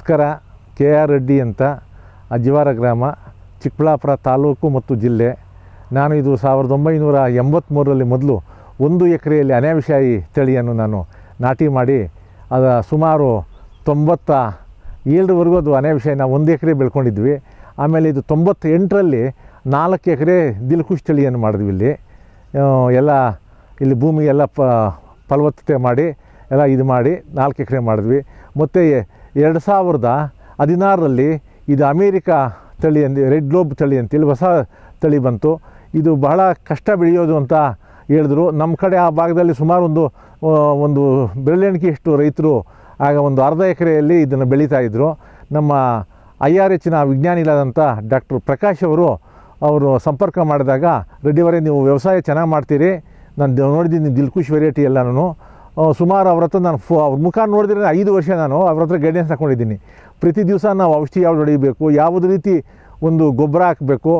ನಮಸ್ಕಾರ K R Reddy ಅಂತ ಅಜ್ವಾರ ಗ್ರಾಮ ಚಿಕ್ಕಬಳ್ಳಾಪುರ ತಾಲೂಕು ಮತ್ತು ಜಿಲ್ಲೆ ನಾನು ಇದು ಸಾವಿರದ ಒಂಬೈನೂರ ಎಂಬತ್ತ್ಮೂರರಲ್ಲಿ ಮೊದಲು ಒಂದು ಎಕರೆಯಲ್ಲಿ ಅನಾವಿಷಾಯಿ ತಳಿಯನ್ನು ನಾನು ನಾಟಿ ಮಾಡಿ ಅದು ಸುಮಾರು ತೊಂಬತ್ತ ಏಳರವರೆಗೂ ಅದು ಅನಾವಿಷಾಯಿ ನಾವು ಒಂದು ಎಕರೆ ಬೆಳ್ಕೊಂಡಿದ್ವಿ ಆಮೇಲೆ ಇದು ತೊಂಬತ್ತೆಂಟರಲ್ಲಿ ನಾಲ್ಕು ಎಕರೆ ದಿಲ್ಖುಷ್ ತಳಿಯನ್ನು ಮಾಡಿದ್ವಿ ಇಲ್ಲಿ ಎಲ್ಲ ಇಲ್ಲಿ ಭೂಮಿಗೆಲ್ಲ ಪ ಫಲವತ್ತತೆ ಮಾಡಿ ಎಲ್ಲ ಇದು ಮಾಡಿ ನಾಲ್ಕು ಎಕರೆ ಮಾಡಿದ್ವಿ ಮತ್ತು ಎರಡು ಸಾವಿರದ ಹದಿನಾರರಲ್ಲಿ ಇದು ಅಮೇರಿಕ ತಳಿ ಅಂದು ರೆಡ್ ಗ್ಲೋಬ್ ತಳಿ ಅಂತೇಳಿ ಹೊಸ ತಳಿ ಬಂತು ಇದು ಬಹಳ ಕಷ್ಟ ಬೆಳೆಯೋದು ಅಂತ ಹೇಳಿದ್ರು ನಮ್ಮ ಕಡೆ ಆ ಭಾಗದಲ್ಲಿ ಸುಮಾರು ಒಂದು ಒಂದು ಎಷ್ಟು ರೈತರು ಆಗ ಒಂದು ಅರ್ಧ ಎಕರೆಯಲ್ಲಿ ಇದನ್ನು ಬೆಳೀತಾ ಇದ್ದರು ನಮ್ಮ ಐ ಆರ್ ಎಚ್ನ ವಿಜ್ಞಾನಿಗಳಾದಂಥ ಡಾಕ್ಟರ್ ಪ್ರಕಾಶ್ ಅವರು ಅವರು ಸಂಪರ್ಕ ಮಾಡಿದಾಗ ರೆಡ್ಡಿವರೇ ನೀವು ವ್ಯವಸಾಯ ಚೆನ್ನಾಗಿ ಮಾಡ್ತೀರಿ ನಾನು ನೋಡಿದ್ದೀನಿ ದಿಲ್ಕುಶ್ ವೆರೈಟಿ ಎಲ್ಲನೂ ಸುಮಾರು ಅವ್ರ ಹತ್ರ ನಾನು ಫೋ ಅವ್ರ ಮುಖ ನೋಡಿದ್ರೆ ಐದು ವರ್ಷ ನಾನು ಅವ್ರ ಹತ್ರ ಗೈಡೆನ್ಸ್ ಹಾಕ್ಕೊಂಡಿದ್ದೀನಿ ಪ್ರತಿ ದಿವಸ ನಾವು ಔಷಧಿ ಯಾವ್ದು ಹೊಡಿಬೇಕು ಯಾವ್ದು ರೀತಿ ಒಂದು ಗೊಬ್ಬರ ಹಾಕಬೇಕು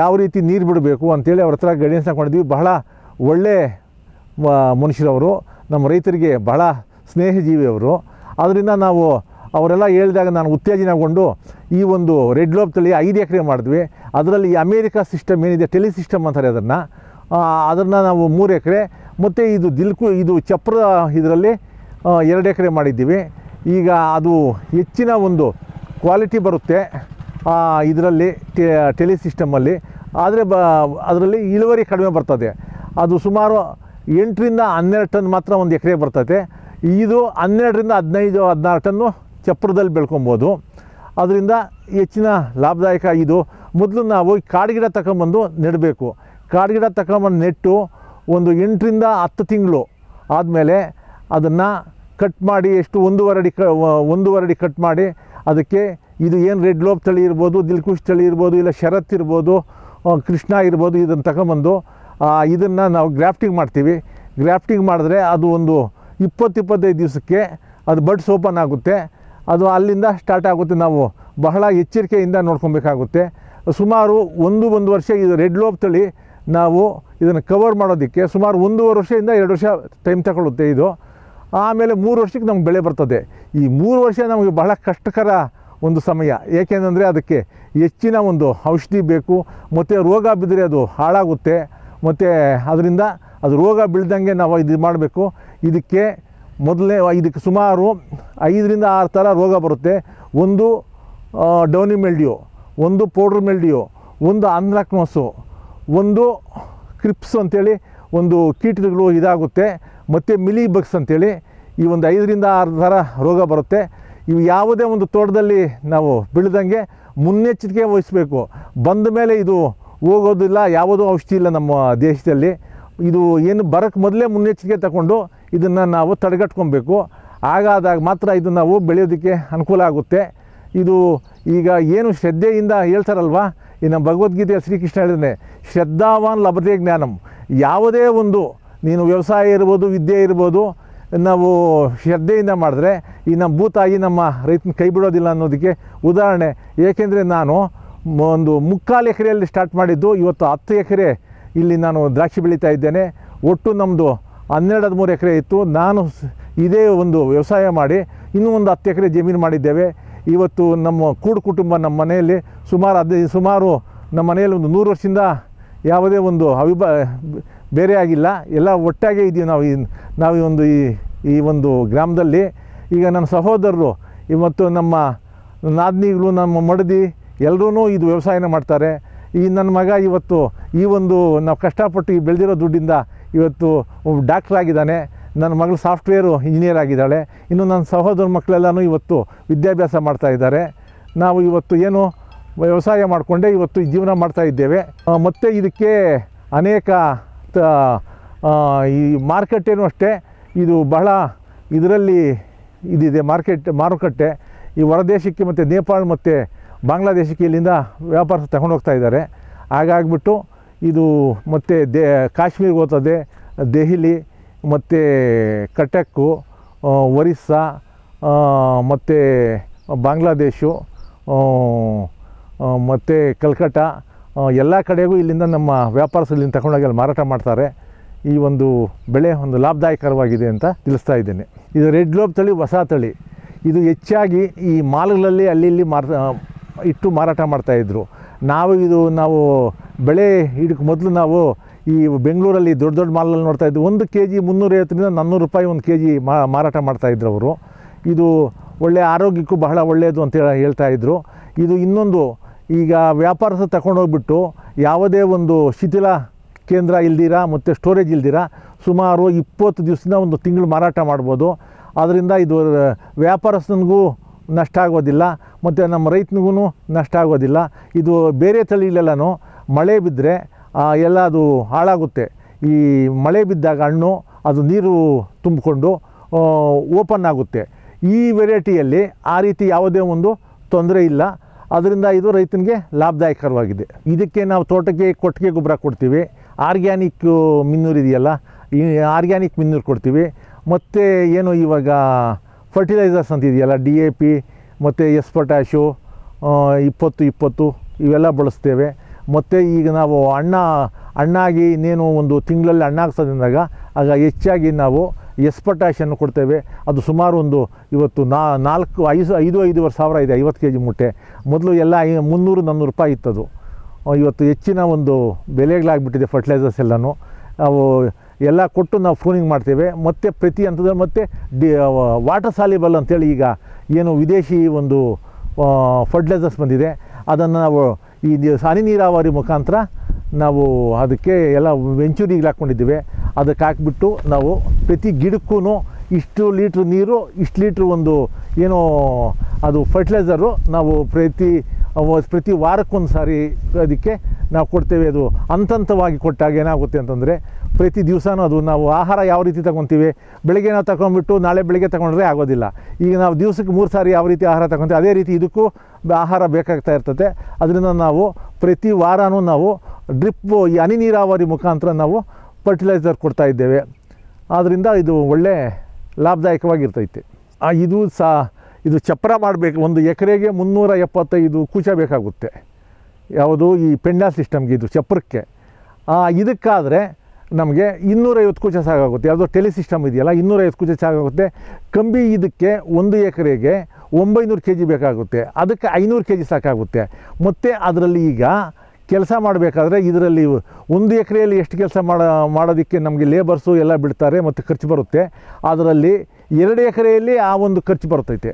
ಯಾವ ರೀತಿ ನೀರು ಬಿಡಬೇಕು ಅಂಥೇಳಿ ಅವ್ರ ಹತ್ರ ಗೈಡೆನ್ಸ್ ಹಾಕ್ಕೊಂಡಿದ್ವಿ ಬಹಳ ಒಳ್ಳೆ ಮನುಷ್ಯರವರು ನಮ್ಮ ರೈತರಿಗೆ ಬಹಳ ಸ್ನೇಹಜೀವಿಯವರು ಆದ್ದರಿಂದ ನಾವು ಅವರೆಲ್ಲ ಹೇಳಿದಾಗ ನಾನು ಉತ್ತೇಜನಗೊಂಡು ಈ ಒಂದು ರೆಡ್ ಲೋಪ್ ತಳಿ ಐದು ಎಕರೆ ಮಾಡಿದ್ವಿ ಅದರಲ್ಲಿ ಅಮೇರಿಕಾ ಸಿಸ್ಟಮ್ ಏನಿದೆ ಟೆಲಿ ಸಿಸ್ಟಮ್ ಅಂತಾರೆ ಅದನ್ನು ಅದನ್ನು ನಾವು ಮೂರು ಎಕರೆ ಮತ್ತು ಇದು ದಿಲ್ಕು ಇದು ಚಪ್ರ ಇದರಲ್ಲಿ ಎರಡು ಎಕರೆ ಮಾಡಿದ್ದೀವಿ ಈಗ ಅದು ಹೆಚ್ಚಿನ ಒಂದು ಕ್ವಾಲಿಟಿ ಬರುತ್ತೆ ಇದರಲ್ಲಿ ಟೆಲಿ ಸಿಸ್ಟಮಲ್ಲಿ ಆದರೆ ಬ ಅದರಲ್ಲಿ ಇಳುವರಿ ಕಡಿಮೆ ಬರ್ತದೆ ಅದು ಸುಮಾರು ಎಂಟರಿಂದ ಹನ್ನೆರಡು ಟನ್ ಮಾತ್ರ ಒಂದು ಎಕರೆ ಬರ್ತದೆ ಇದು ಹನ್ನೆರಡರಿಂದ ಹದಿನೈದು ಹದಿನಾರು ಟನ್ನು ಚಪ್ರದಲ್ಲಿ ಬೆಳ್ಕೊಬೋದು ಅದರಿಂದ ಹೆಚ್ಚಿನ ಲಾಭದಾಯಕ ಇದು ಮೊದಲು ನಾವು ಕಾಡು ಗಿಡ ತಗೊಂಬಂದು ನೆಡಬೇಕು ಕಾಡು ಗಿಡ ತಗೊಂಬಂದು ನೆಟ್ಟು ಒಂದು ಎಂಟರಿಂದ ಹತ್ತು ತಿಂಗಳು ಆದಮೇಲೆ ಅದನ್ನು ಕಟ್ ಮಾಡಿ ಎಷ್ಟು ಒಂದೂವರೆ ಅಡಿ ಕ ಒಂದೂವರೆ ಅಡಿ ಕಟ್ ಮಾಡಿ ಅದಕ್ಕೆ ಇದು ಏನು ರೆಡ್ ಲೋಪ್ ತಳಿ ಇರ್ಬೋದು ದಿಲ್ಕುಶ್ ತಳಿ ಇರ್ಬೋದು ಇಲ್ಲ ಶರತ್ ಇರ್ಬೋದು ಕೃಷ್ಣ ಇರ್ಬೋದು ಇದನ್ನು ತಗೊಂಬಂದು ಇದನ್ನು ನಾವು ಗ್ರಾಫ್ಟಿಂಗ್ ಮಾಡ್ತೀವಿ ಗ್ರಾಫ್ಟಿಂಗ್ ಮಾಡಿದ್ರೆ ಅದು ಒಂದು ಇಪ್ಪತ್ತಿಪ್ಪತ್ತೈದು ದಿವಸಕ್ಕೆ ಅದು ಬಡ್ಸ್ ಓಪನ್ ಆಗುತ್ತೆ ಅದು ಅಲ್ಲಿಂದ ಸ್ಟಾರ್ಟ್ ಆಗುತ್ತೆ ನಾವು ಬಹಳ ಎಚ್ಚರಿಕೆಯಿಂದ ನೋಡ್ಕೊಬೇಕಾಗುತ್ತೆ ಸುಮಾರು ಒಂದು ಒಂದು ವರ್ಷ ಇದು ರೆಡ್ ಲೋಬ್ ತಳಿ ನಾವು ಇದನ್ನು ಕವರ್ ಮಾಡೋದಕ್ಕೆ ಸುಮಾರು ಒಂದೂವರೆ ವರ್ಷದಿಂದ ಎರಡು ವರ್ಷ ಟೈಮ್ ತಗೊಳ್ಳುತ್ತೆ ಇದು ಆಮೇಲೆ ಮೂರು ವರ್ಷಕ್ಕೆ ನಮ್ಗೆ ಬೆಳೆ ಬರ್ತದೆ ಈ ಮೂರು ವರ್ಷ ನಮಗೆ ಬಹಳ ಕಷ್ಟಕರ ಒಂದು ಸಮಯ ಏಕೆಂದರೆ ಅದಕ್ಕೆ ಹೆಚ್ಚಿನ ಒಂದು ಔಷಧಿ ಬೇಕು ಮತ್ತು ರೋಗ ಬಿದ್ದರೆ ಅದು ಹಾಳಾಗುತ್ತೆ ಮತ್ತು ಅದರಿಂದ ಅದು ರೋಗ ಬೀಳ್ದಂಗೆ ನಾವು ಇದು ಮಾಡಬೇಕು ಇದಕ್ಕೆ ಮೊದಲನೇ ಇದಕ್ಕೆ ಸುಮಾರು ಐದರಿಂದ ಆರು ಥರ ರೋಗ ಬರುತ್ತೆ ಒಂದು ಡೌನಿ ಮೆಲ್ಡಿಯೋ ಒಂದು ಪೌಡ್ರ್ ಮೆಲ್ಡಿಯೋ ಒಂದು ಅಂದ್ರಾಕ್ನೋಸು ಒಂದು ಕ್ರಿಪ್ಸ್ ಅಂಥೇಳಿ ಒಂದು ಕೀಟಗಳು ಇದಾಗುತ್ತೆ ಮತ್ತು ಮಿಲಿ ಬಗ್ಸ್ ಅಂಥೇಳಿ ಈ ಒಂದು ಐದರಿಂದ ಆರು ಥರ ರೋಗ ಬರುತ್ತೆ ಇವು ಯಾವುದೇ ಒಂದು ತೋಟದಲ್ಲಿ ನಾವು ಬೆಳೆದಂಗೆ ಮುನ್ನೆಚ್ಚರಿಕೆ ವಹಿಸಬೇಕು ಬಂದ ಮೇಲೆ ಇದು ಹೋಗೋದಿಲ್ಲ ಯಾವುದೂ ಔಷಧಿ ಇಲ್ಲ ನಮ್ಮ ದೇಶದಲ್ಲಿ ಇದು ಏನು ಬರೋಕ್ಕೆ ಮೊದಲೇ ಮುನ್ನೆಚ್ಚರಿಕೆ ತಗೊಂಡು ಇದನ್ನು ನಾವು ತಡೆಗಟ್ಕೊಬೇಕು ಆಗಾದಾಗ ಮಾತ್ರ ಇದು ನಾವು ಬೆಳೆಯೋದಕ್ಕೆ ಅನುಕೂಲ ಆಗುತ್ತೆ ಇದು ಈಗ ಏನು ಶ್ರದ್ಧೆಯಿಂದ ಹೇಳ್ತಾರಲ್ವ ಈ ನಮ್ಮ ಭಗವದ್ಗೀತೆಯ ಶ್ರೀಕೃಷ್ಣ ಹೇಳಿದನೆ ಶ್ರದ್ಧಾವಾನ್ ಲಭತೆ ಜ್ಞಾನಂ ಯಾವುದೇ ಒಂದು ನೀನು ವ್ಯವಸಾಯ ಇರ್ಬೋದು ವಿದ್ಯೆ ಇರ್ಬೋದು ನಾವು ಶ್ರದ್ಧೆಯಿಂದ ಮಾಡಿದ್ರೆ ಈ ನಮ್ಮ ಭೂತಾಗಿ ನಮ್ಮ ರೈತನ ಕೈ ಬಿಡೋದಿಲ್ಲ ಅನ್ನೋದಕ್ಕೆ ಉದಾಹರಣೆ ಏಕೆಂದರೆ ನಾನು ಒಂದು ಮುಕ್ಕಾಲು ಎಕರೆಯಲ್ಲಿ ಸ್ಟಾರ್ಟ್ ಮಾಡಿದ್ದು ಇವತ್ತು ಹತ್ತು ಎಕರೆ ಇಲ್ಲಿ ನಾನು ದ್ರಾಕ್ಷಿ ಬೆಳೀತಾ ಇದ್ದೇನೆ ಒಟ್ಟು ನಮ್ಮದು ಹನ್ನೆರಡು ಹದಿಮೂರು ಎಕರೆ ಇತ್ತು ನಾನು ಇದೇ ಒಂದು ವ್ಯವಸಾಯ ಮಾಡಿ ಇನ್ನೂ ಒಂದು ಹತ್ತು ಎಕರೆ ಜಮೀನು ಮಾಡಿದ್ದೇವೆ ಇವತ್ತು ನಮ್ಮ ಕೂಡು ಕುಟುಂಬ ನಮ್ಮ ಮನೆಯಲ್ಲಿ ಸುಮಾರು ಅದೇ ಸುಮಾರು ನಮ್ಮ ಮನೆಯಲ್ಲಿ ಒಂದು ನೂರು ವರ್ಷದಿಂದ ಯಾವುದೇ ಒಂದು ಅವಿಭ ಬೇರೆ ಆಗಿಲ್ಲ ಎಲ್ಲ ಒಟ್ಟಾಗೇ ಇದ್ದೀವಿ ನಾವು ಈ ನಾವು ಈ ಒಂದು ಈ ಈ ಒಂದು ಗ್ರಾಮದಲ್ಲಿ ಈಗ ನನ್ನ ಸಹೋದರರು ಇವತ್ತು ನಮ್ಮ ನಾದ್ನಿಗಳು ನಮ್ಮ ಮಡದಿ ಎಲ್ಲರೂ ಇದು ವ್ಯವಸಾಯನ ಮಾಡ್ತಾರೆ ಈ ನನ್ನ ಮಗ ಇವತ್ತು ಈ ಒಂದು ನಾವು ಕಷ್ಟಪಟ್ಟು ಬೆಳೆದಿರೋ ದುಡ್ಡಿಂದ ಇವತ್ತು ಡಾಕ್ಟ್ರಾಗಿದ್ದಾನೆ ನನ್ನ ಮಗಳು ಸಾಫ್ಟ್ವೇರು ಇಂಜಿನಿಯರ್ ಆಗಿದ್ದಾಳೆ ಇನ್ನು ನನ್ನ ಸಹೋದರ ಮಕ್ಕಳೆಲ್ಲನೂ ಇವತ್ತು ವಿದ್ಯಾಭ್ಯಾಸ ಮಾಡ್ತಾ ಇದ್ದಾರೆ ನಾವು ಇವತ್ತು ಏನು ವ್ಯವಸಾಯ ಮಾಡಿಕೊಂಡೇ ಇವತ್ತು ಜೀವನ ಮಾಡ್ತಾ ಇದ್ದೇವೆ ಮತ್ತು ಇದಕ್ಕೆ ಅನೇಕ ತ ಈ ಮಾರ್ಕೆಟೇನು ಅಷ್ಟೇ ಇದು ಬಹಳ ಇದರಲ್ಲಿ ಇದಿದೆ ಮಾರ್ಕೆಟ್ ಮಾರುಕಟ್ಟೆ ಈ ಹೊರದೇಶಕ್ಕೆ ಮತ್ತು ನೇಪಾಳ ಮತ್ತು ಬಾಂಗ್ಲಾದೇಶಕ್ಕೆ ಇಲ್ಲಿಂದ ವ್ಯಾಪಾರ ಹೋಗ್ತಾ ಇದ್ದಾರೆ ಹಾಗಾಗ್ಬಿಟ್ಟು ಇದು ಮತ್ತು ದೇ ಕಾಶ್ಮೀರ್ಗೆ ಹೋಗ್ತದೆ ದೆಹಲಿ ಮತ್ತು ಕಟಕ್ಕು ಒರಿಸ್ಸಾ ಮತ್ತು ಬಾಂಗ್ಲಾದೇಶು ಮತ್ತು ಕಲ್ಕಟ್ಟ ಎಲ್ಲ ಕಡೆಗೂ ಇಲ್ಲಿಂದ ನಮ್ಮ ವ್ಯಾಪಾರಸ್ಥರು ತಗೊಂಡೋಗಿ ಅಲ್ಲಿ ಮಾರಾಟ ಮಾಡ್ತಾರೆ ಈ ಒಂದು ಬೆಳೆ ಒಂದು ಲಾಭದಾಯಕರವಾಗಿದೆ ಅಂತ ತಿಳಿಸ್ತಾ ಇದ್ದೇನೆ ಇದು ರೆಡ್ ಲೋಬ್ ತಳಿ ಹೊಸ ತಳಿ ಇದು ಹೆಚ್ಚಾಗಿ ಈ ಮಾಲ್ಗಳಲ್ಲಿ ಅಲ್ಲಿ ಇಲ್ಲಿ ಮಾರ ಇಟ್ಟು ಮಾರಾಟ ಮಾಡ್ತಾಯಿದ್ರು ನಾವು ಇದು ನಾವು ಬೆಳೆ ಹಿಡಕ್ಕೆ ಮೊದಲು ನಾವು ಈ ಬೆಂಗಳೂರಲ್ಲಿ ದೊಡ್ಡ ದೊಡ್ಡ ಮಾಲಲ್ಲಿ ನೋಡ್ತಾ ಇದ್ದು ಒಂದು ಕೆ ಜಿ ಮುನ್ನೂರೈವತ್ತರಿಂದ ನಾನ್ನೂರು ರೂಪಾಯಿ ಒಂದು ಕೆ ಜಿ ಮಾರಾಟ ಮಾಡ್ತಾಯಿದ್ರು ಅವರು ಇದು ಒಳ್ಳೆಯ ಆರೋಗ್ಯಕ್ಕೂ ಬಹಳ ಒಳ್ಳೆಯದು ಅಂತ ಹೇಳ್ತಾ ಇದ್ದರು ಇದು ಇನ್ನೊಂದು ಈಗ ವ್ಯಾಪಾರಸ ತಗೊಂಡೋಗ್ಬಿಟ್ಟು ಯಾವುದೇ ಒಂದು ಶಿಥಿಲ ಕೇಂದ್ರ ಇಲ್ದಿರ ಮತ್ತು ಸ್ಟೋರೇಜ್ ಇಲ್ದಿರ ಸುಮಾರು ಇಪ್ಪತ್ತು ದಿವಸದ ಒಂದು ತಿಂಗಳು ಮಾರಾಟ ಮಾಡ್ಬೋದು ಆದ್ದರಿಂದ ಇದು ವ್ಯಾಪಾರಸ್ಥನಿಗೂ ನಷ್ಟ ಆಗೋದಿಲ್ಲ ಮತ್ತು ನಮ್ಮ ರೈತನಿಗೂ ನಷ್ಟ ಆಗೋದಿಲ್ಲ ಇದು ಬೇರೆ ತಳಿಲೆಲ್ಲನೂ ಮಳೆ ಬಿದ್ದರೆ ಎಲ್ಲ ಅದು ಹಾಳಾಗುತ್ತೆ ಈ ಮಳೆ ಬಿದ್ದಾಗ ಹಣ್ಣು ಅದು ನೀರು ತುಂಬಿಕೊಂಡು ಓಪನ್ ಆಗುತ್ತೆ ಈ ವೆರೈಟಿಯಲ್ಲಿ ಆ ರೀತಿ ಯಾವುದೇ ಒಂದು ತೊಂದರೆ ಇಲ್ಲ ಅದರಿಂದ ಇದು ರೈತನಿಗೆ ಲಾಭದಾಯಕರವಾಗಿದೆ ಇದಕ್ಕೆ ನಾವು ತೋಟಕ್ಕೆ ಕೊಟ್ಟಿಗೆ ಗೊಬ್ಬರ ಕೊಡ್ತೀವಿ ಆರ್ಗ್ಯಾನಿಕ್ ಮಿನ್ನೂರು ಇದೆಯಲ್ಲ ಈ ಆರ್ಗ್ಯಾನಿಕ್ ಮಿನ್ನೂರು ಕೊಡ್ತೀವಿ ಮತ್ತು ಏನು ಇವಾಗ ಫರ್ಟಿಲೈಸರ್ಸ್ ಅಂತ ಇದೆಯಲ್ಲ ಡಿ ಎ ಪಿ ಮತ್ತು ಎಸ್ ಪೊಟ್ಯಾಶು ಇಪ್ಪತ್ತು ಇಪ್ಪತ್ತು ಇವೆಲ್ಲ ಬಳಸ್ತೇವೆ ಮತ್ತು ಈಗ ನಾವು ಅಣ್ಣ ಅಣ್ಣಾಗಿ ಇನ್ನೇನು ಒಂದು ತಿಂಗಳಲ್ಲಿ ಅಣ್ಣ ಅಂದಾಗ ಆಗ ಹೆಚ್ಚಾಗಿ ನಾವು ಎಸ್ ಕೊಡ್ತೇವೆ ಅದು ಸುಮಾರು ಒಂದು ಇವತ್ತು ನಾ ನಾಲ್ಕು ಐದು ಐದು ಐದುವರೆ ಸಾವಿರ ಇದೆ ಐವತ್ತು ಕೆ ಜಿ ಮುಟ್ಟೆ ಮೊದಲು ಎಲ್ಲ ಮುನ್ನೂರು ನಾನ್ನೂರು ರೂಪಾಯಿ ಇತ್ತದು ಇವತ್ತು ಹೆಚ್ಚಿನ ಒಂದು ಬೆಲೆಗಳಾಗ್ಬಿಟ್ಟಿದೆ ಫರ್ಟಿಲೈಸರ್ಸ್ ಎಲ್ಲನೂ ಅವು ಎಲ್ಲ ಕೊಟ್ಟು ನಾವು ಫೋನಿಂಗ್ ಮಾಡ್ತೇವೆ ಮತ್ತು ಪ್ರತಿ ಹಂತದಲ್ಲಿ ಮತ್ತು ಡಿ ವಾಟರ್ ಸಾಲಿಬಲ್ ಅಂತೇಳಿ ಈಗ ಏನು ವಿದೇಶಿ ಒಂದು ಫರ್ಟಿಲೈಸರ್ಸ್ ಬಂದಿದೆ ಅದನ್ನು ನಾವು ಈ ಹನಿ ನೀರಾವರಿ ಮುಖಾಂತರ ನಾವು ಅದಕ್ಕೆ ಎಲ್ಲ ವೆಂಚೂರಿಗೆ ಹಾಕ್ಕೊಂಡಿದ್ದೀವಿ ಅದಕ್ಕೆ ಹಾಕ್ಬಿಟ್ಟು ನಾವು ಪ್ರತಿ ಗಿಡಕ್ಕೂ ಇಷ್ಟು ಲೀಟ್ರ್ ನೀರು ಇಷ್ಟು ಲೀಟ್ರ್ ಒಂದು ಏನೋ ಅದು ಫರ್ಟಿಲೈಝರು ನಾವು ಪ್ರತಿ ಪ್ರತಿ ವಾರಕ್ಕೊಂದು ಸಾರಿ ಅದಕ್ಕೆ ನಾವು ಕೊಡ್ತೇವೆ ಅದು ಹಂತವಾಗಿ ಕೊಟ್ಟಾಗ ಏನಾಗುತ್ತೆ ಅಂತಂದರೆ ಪ್ರತಿ ದಿವಸನೂ ಅದು ನಾವು ಆಹಾರ ಯಾವ ರೀತಿ ತಗೊತೀವಿ ಬೆಳಗ್ಗೆ ನಾವು ತಗೊಂಡ್ಬಿಟ್ಟು ನಾಳೆ ಬೆಳಗ್ಗೆ ತಗೊಂಡ್ರೆ ಆಗೋದಿಲ್ಲ ಈಗ ನಾವು ದಿವಸಕ್ಕೆ ಮೂರು ಸಾರಿ ಯಾವ ರೀತಿ ಆಹಾರ ತಗೊತೀವಿ ಅದೇ ರೀತಿ ಇದಕ್ಕೂ ಆಹಾರ ಬೇಕಾಗ್ತಾ ಇರ್ತದೆ ಅದರಿಂದ ನಾವು ಪ್ರತಿ ವಾರವೂ ನಾವು ಡ್ರಿಪ್ ಈ ಹನಿ ನೀರಾವರಿ ಮುಖಾಂತರ ನಾವು ಫರ್ಟಿಲೈಸರ್ ಕೊಡ್ತಾ ಇದ್ದೇವೆ ಆದ್ದರಿಂದ ಇದು ಒಳ್ಳೆ ಲಾಭದಾಯಕವಾಗಿರ್ತೈತೆ ಇದು ಸಹ ಇದು ಚಪ್ಪರ ಮಾಡಬೇಕು ಒಂದು ಎಕರೆಗೆ ಮುನ್ನೂರ ಎಪ್ಪತ್ತೈದು ಕೂಚ ಬೇಕಾಗುತ್ತೆ ಯಾವುದು ಈ ಪೆಂಡಾ ಸಿಸ್ಟಮ್ಗೆ ಇದು ಚಪ್ಪರಕ್ಕೆ ಇದಕ್ಕಾದರೆ ನಮಗೆ ಇನ್ನೂರೈವತ್ತು ಕೂಚ ಸಾಕಾಗುತ್ತೆ ಯಾವುದೋ ಟೆಲಿ ಸಿಸ್ಟಮ್ ಇದೆಯಲ್ಲ ಇನ್ನೂರೈವತ್ತು ಕೂಚ ಸಾಕಾಗುತ್ತೆ ಕಂಬಿ ಇದಕ್ಕೆ ಒಂದು ಎಕರೆಗೆ ಒಂಬೈನೂರು ಕೆ ಜಿ ಬೇಕಾಗುತ್ತೆ ಅದಕ್ಕೆ ಐನೂರು ಕೆ ಜಿ ಸಾಕಾಗುತ್ತೆ ಮತ್ತು ಅದರಲ್ಲಿ ಈಗ ಕೆಲಸ ಮಾಡಬೇಕಾದ್ರೆ ಇದರಲ್ಲಿ ಒಂದು ಎಕರೆಯಲ್ಲಿ ಎಷ್ಟು ಕೆಲಸ ಮಾಡೋ ಮಾಡೋದಕ್ಕೆ ನಮಗೆ ಲೇಬರ್ಸು ಎಲ್ಲ ಬಿಡ್ತಾರೆ ಮತ್ತು ಖರ್ಚು ಬರುತ್ತೆ ಅದರಲ್ಲಿ ಎರಡು ಎಕರೆಯಲ್ಲಿ ಆ ಒಂದು ಖರ್ಚು ಬರ್ತೈತೆ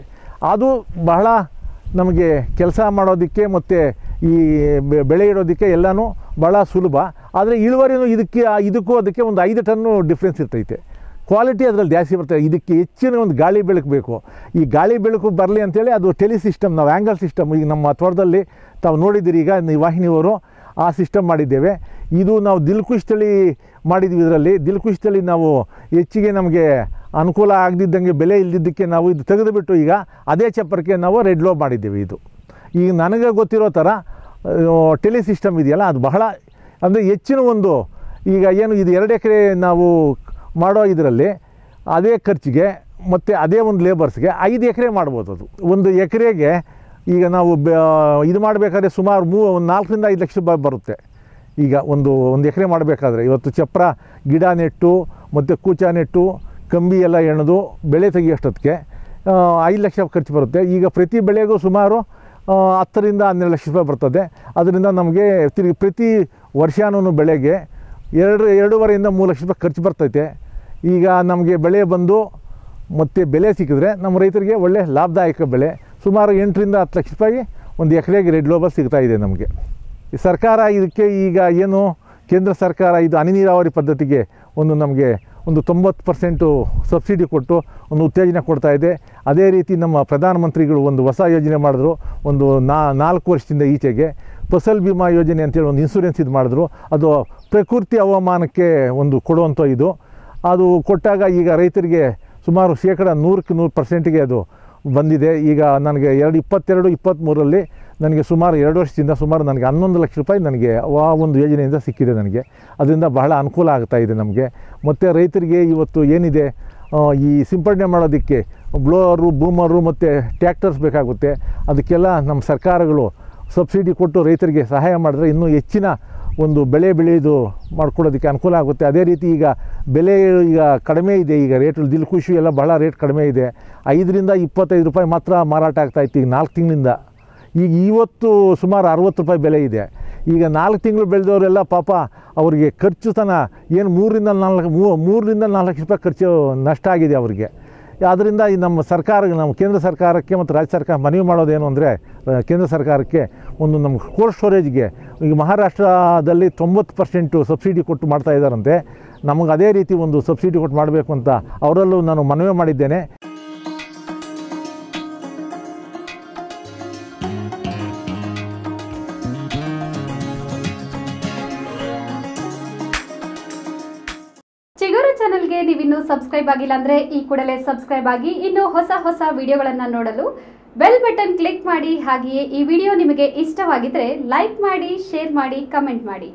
ಅದು ಬಹಳ ನಮಗೆ ಕೆಲಸ ಮಾಡೋದಕ್ಕೆ ಮತ್ತು ಈ ಬೆಳೆ ಇಡೋದಕ್ಕೆ ಎಲ್ಲನೂ ಭಾಳ ಸುಲಭ ಆದರೆ ಇಳುವರಿನೂ ಇದಕ್ಕೆ ಇದಕ್ಕೂ ಅದಕ್ಕೆ ಒಂದು ಐದು ಟನ್ನು ಡಿಫ್ರೆನ್ಸ್ ಇರ್ತೈತೆ ಕ್ವಾಲಿಟಿ ಅದರಲ್ಲಿ ಜಾಸ್ತಿ ಬರ್ತದೆ ಇದಕ್ಕೆ ಹೆಚ್ಚಿನ ಒಂದು ಗಾಳಿ ಬೆಳಕು ಬೇಕು ಈ ಗಾಳಿ ಬೆಳಕು ಬರಲಿ ಅಂತೇಳಿ ಅದು ಟೆಲಿ ಸಿಸ್ಟಮ್ ನಾವು ಆ್ಯಂಗಲ್ ಸಿಸ್ಟಮ್ ಈಗ ನಮ್ಮ ತೋಟದಲ್ಲಿ ತಾವು ನೋಡಿದ್ದೀರಿ ಈಗ ವಾಹಿನಿಯವರು ಆ ಸಿಸ್ಟಮ್ ಮಾಡಿದ್ದೇವೆ ಇದು ನಾವು ದಿಲ್ಕುಶ್ ತಳಿ ಮಾಡಿದ್ವಿ ಇದರಲ್ಲಿ ದಿಲ್ಕುಶ್ ತಳಿ ನಾವು ಹೆಚ್ಚಿಗೆ ನಮಗೆ ಅನುಕೂಲ ಆಗದಿದ್ದಂಗೆ ಬೆಲೆ ಇಲ್ಲದಿದ್ದಕ್ಕೆ ನಾವು ಇದು ತೆಗೆದುಬಿಟ್ಟು ಈಗ ಅದೇ ಚಪ್ಪರಕ್ಕೆ ನಾವು ರೆಡ್ ಲೋ ಮಾಡಿದ್ದೀವಿ ಇದು ಈಗ ನನಗೆ ಗೊತ್ತಿರೋ ಥರ ಟೆಲಿ ಸಿಸ್ಟಮ್ ಇದೆಯಲ್ಲ ಅದು ಬಹಳ ಅಂದರೆ ಹೆಚ್ಚಿನ ಒಂದು ಈಗ ಏನು ಇದು ಎರಡು ಎಕರೆ ನಾವು ಮಾಡೋ ಇದರಲ್ಲಿ ಅದೇ ಖರ್ಚಿಗೆ ಮತ್ತು ಅದೇ ಒಂದು ಲೇಬರ್ಸ್ಗೆ ಐದು ಎಕರೆ ಮಾಡ್ಬೋದು ಅದು ಒಂದು ಎಕರೆಗೆ ಈಗ ನಾವು ಇದು ಮಾಡಬೇಕಾದ್ರೆ ಸುಮಾರು ಮೂ ಒಂದು ನಾಲ್ಕರಿಂದ ಐದು ಲಕ್ಷ ರೂಪಾಯಿ ಬರುತ್ತೆ ಈಗ ಒಂದು ಒಂದು ಎಕರೆ ಮಾಡಬೇಕಾದ್ರೆ ಇವತ್ತು ಚಪ್ರ ಗಿಡ ನೆಟ್ಟು ಮತ್ತು ಕೂಚ ನೆಟ್ಟು ಕಂಬಿ ಎಲ್ಲ ಎಣೆದು ಬೆಳೆ ತೆಗಿಯೋಷ್ಟೊತ್ತಿಗೆ ಐದು ಲಕ್ಷ ಖರ್ಚು ಬರುತ್ತೆ ಈಗ ಪ್ರತಿ ಬೆಳೆಗೂ ಸುಮಾರು ಹತ್ತರಿಂದ ಹನ್ನೆರಡು ಲಕ್ಷ ರೂಪಾಯಿ ಬರ್ತದೆ ಅದರಿಂದ ನಮಗೆ ತಿರುಗಿ ಪ್ರತಿ ವರ್ಷವೂ ಬೆಳೆಗೆ ಎರಡು ಎರಡೂವರೆಯಿಂದ ಮೂರು ಲಕ್ಷ ರೂಪಾಯಿ ಖರ್ಚು ಬರ್ತೈತೆ ಈಗ ನಮಗೆ ಬೆಳೆ ಬಂದು ಮತ್ತು ಬೆಲೆ ಸಿಕ್ಕಿದ್ರೆ ನಮ್ಮ ರೈತರಿಗೆ ಒಳ್ಳೆ ಲಾಭದಾಯಕ ಬೆಳೆ ಸುಮಾರು ಎಂಟರಿಂದ ಹತ್ತು ಲಕ್ಷ ರೂಪಾಯಿ ಒಂದು ಎಕರೆಗೆ ರೆಡ್ ಲೋಬಲ್ ಸಿಗ್ತಾ ಇದೆ ನಮಗೆ ಸರ್ಕಾರ ಇದಕ್ಕೆ ಈಗ ಏನು ಕೇಂದ್ರ ಸರ್ಕಾರ ಇದು ಹನಿ ನೀರಾವರಿ ಪದ್ಧತಿಗೆ ಒಂದು ನಮಗೆ ಒಂದು ತೊಂಬತ್ತು ಪರ್ಸೆಂಟು ಸಬ್ಸಿಡಿ ಕೊಟ್ಟು ಒಂದು ಉತ್ತೇಜನ ಕೊಡ್ತಾ ಇದೆ ಅದೇ ರೀತಿ ನಮ್ಮ ಪ್ರಧಾನಮಂತ್ರಿಗಳು ಒಂದು ಹೊಸ ಯೋಜನೆ ಮಾಡಿದ್ರು ಒಂದು ನಾಲ್ಕು ವರ್ಷದಿಂದ ಈಚೆಗೆ ಫಸಲ್ ಬಿಮಾ ಯೋಜನೆ ಅಂತೇಳಿ ಒಂದು ಇನ್ಸೂರೆನ್ಸ್ ಇದು ಮಾಡಿದ್ರು ಅದು ಪ್ರಕೃತಿ ಹವಾಮಾನಕ್ಕೆ ಒಂದು ಕೊಡುವಂಥ ಇದು ಅದು ಕೊಟ್ಟಾಗ ಈಗ ರೈತರಿಗೆ ಸುಮಾರು ಶೇಕಡ ನೂರಕ್ಕೆ ನೂರು ಪರ್ಸೆಂಟಿಗೆ ಅದು ಬಂದಿದೆ ಈಗ ನನಗೆ ಎರಡು ಇಪ್ಪತ್ತೆರಡು ಇಪ್ಪತ್ತ್ಮೂರರಲ್ಲಿ ನನಗೆ ಸುಮಾರು ಎರಡು ವರ್ಷದಿಂದ ಸುಮಾರು ನನಗೆ ಹನ್ನೊಂದು ಲಕ್ಷ ರೂಪಾಯಿ ನನಗೆ ಆ ಒಂದು ಯೋಜನೆಯಿಂದ ಸಿಕ್ಕಿದೆ ನನಗೆ ಅದರಿಂದ ಬಹಳ ಅನುಕೂಲ ಆಗ್ತಾ ಇದೆ ನಮಗೆ ಮತ್ತು ರೈತರಿಗೆ ಇವತ್ತು ಏನಿದೆ ಈ ಸಿಂಪಡಣೆ ಮಾಡೋದಕ್ಕೆ ಬ್ಲೋವರು ಬೂಮರು ಮತ್ತು ಟ್ಯಾಕ್ಟರ್ಸ್ ಬೇಕಾಗುತ್ತೆ ಅದಕ್ಕೆಲ್ಲ ನಮ್ಮ ಸರ್ಕಾರಗಳು ಸಬ್ಸಿಡಿ ಕೊಟ್ಟು ರೈತರಿಗೆ ಸಹಾಯ ಮಾಡಿದ್ರೆ ಇನ್ನೂ ಹೆಚ್ಚಿನ ಒಂದು ಬೆಳೆ ಬೆಳೆಯೋದು ಮಾಡ್ಕೊಳ್ಳೋದಕ್ಕೆ ಅನುಕೂಲ ಆಗುತ್ತೆ ಅದೇ ರೀತಿ ಈಗ ಬೆಲೆ ಈಗ ಕಡಿಮೆ ಇದೆ ಈಗ ರೇಟ್ ದಿಲ್ ಎಲ್ಲ ಬಹಳ ರೇಟ್ ಕಡಿಮೆ ಇದೆ ಐದರಿಂದ ಇಪ್ಪತ್ತೈದು ರೂಪಾಯಿ ಮಾತ್ರ ಮಾರಾಟ ಆಗ್ತಾಯಿತ್ತು ಈಗ ನಾಲ್ಕು ತಿಂಗಳಿಂದ ಈಗ ಇವತ್ತು ಸುಮಾರು ಅರುವತ್ತು ರೂಪಾಯಿ ಬೆಲೆ ಇದೆ ಈಗ ನಾಲ್ಕು ತಿಂಗಳು ಬೆಳೆದವರೆಲ್ಲ ಪಾಪ ಅವರಿಗೆ ಖರ್ಚು ತನ ಏನು ಮೂರಿಂದ ನಾಲ್ಕು ಮೂರರಿಂದ ನಾಲ್ಕು ಲಕ್ಷ ರೂಪಾಯಿ ಖರ್ಚು ನಷ್ಟ ಆಗಿದೆ ಅವರಿಗೆ ಆದ್ದರಿಂದ ಈ ನಮ್ಮ ಸರ್ಕಾರ ನಮ್ಮ ಕೇಂದ್ರ ಸರ್ಕಾರಕ್ಕೆ ಮತ್ತು ರಾಜ್ಯ ಸರ್ಕಾರ ಮನವಿ ಮಾಡೋದೇನು ಅಂದರೆ ಕೇಂದ್ರ ಸರ್ಕಾರಕ್ಕೆ ಒಂದು ನಮ್ಮ ಕೋಲ್ಡ್ ಸ್ಟೋರೇಜ್ಗೆ ಈಗ ಮಹಾರಾಷ್ಟ್ರದಲ್ಲಿ ತೊಂಬತ್ತು ಪರ್ಸೆಂಟು ಸಬ್ಸಿಡಿ ಕೊಟ್ಟು ಮಾಡ್ತಾ ಇದ್ದಾರಂತೆ ನಮಗೆ ಅದೇ ರೀತಿ ಒಂದು ಸಬ್ಸಿಡಿ ಕೊಟ್ಟು ಮಾಡಬೇಕು ಅಂತ ಅವರಲ್ಲೂ ನಾನು ಮನವಿ ಮಾಡಿದ್ದೇನೆ ಸಬ್ಸ್ಕ್ರೈಬ್ ಆಗಿಲ್ಲ ಈ ಕೂಡಲೇ ಸಬ್ಸ್ಕ್ರೈಬ್ ಆಗಿ ಇನ್ನು ಹೊಸ ಹೊಸ ವಿಡಿಯೋಗಳನ್ನು ನೋಡಲು ಬೆಲ್ ಬಟನ್ ಕ್ಲಿಕ್ ಮಾಡಿ ಹಾಗೆಯೇ ಈ ವಿಡಿಯೋ ನಿಮಗೆ ಇಷ್ಟವಾಗಿದ್ರೆ ಲೈಕ್ ಮಾಡಿ ಶೇರ್ ಮಾಡಿ ಕಮೆಂಟ್ ಮಾಡಿ